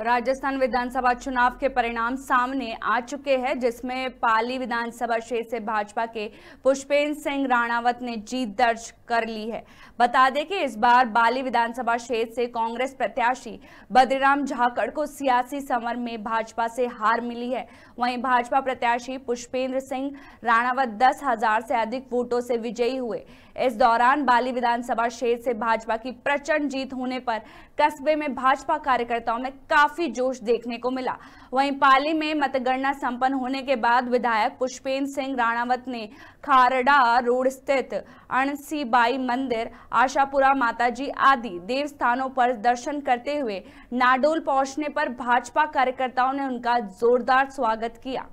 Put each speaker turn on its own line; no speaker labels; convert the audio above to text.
राजस्थान विधानसभा चुनाव के परिणाम सामने आ चुके हैं जिसमें पाली विधानसभा क्षेत्र से भाजपा के पुष्पेंद्र सिंह राणावत ने जीत दर्ज कर ली है बता दें कि इस बार बाली विधानसभा क्षेत्र से कांग्रेस प्रत्याशी बद्रीराम झाकड़ को सियासी समर में भाजपा से हार मिली है वहीं भाजपा प्रत्याशी पुष्पेंद्र सिंह राणावत दस हजार से अधिक वोटों से विजयी हुए इस दौरान बाली विधानसभा क्षेत्र से भाजपा की प्रचंड जीत होने पर कस्बे में भाजपा कार्यकर्ताओं में काफी जोश देखने को मिला वहीं पाली में मतगणना संपन्न होने के बाद विधायक पुष्पेंद्र सिंह राणावत ने खारडा रोड स्थित अणसीबाई मंदिर आशापुरा माताजी आदि देव स्थानों पर दर्शन करते हुए नाडोल पहुंचने पर भाजपा कार्यकर्ताओं ने उनका जोरदार स्वागत किया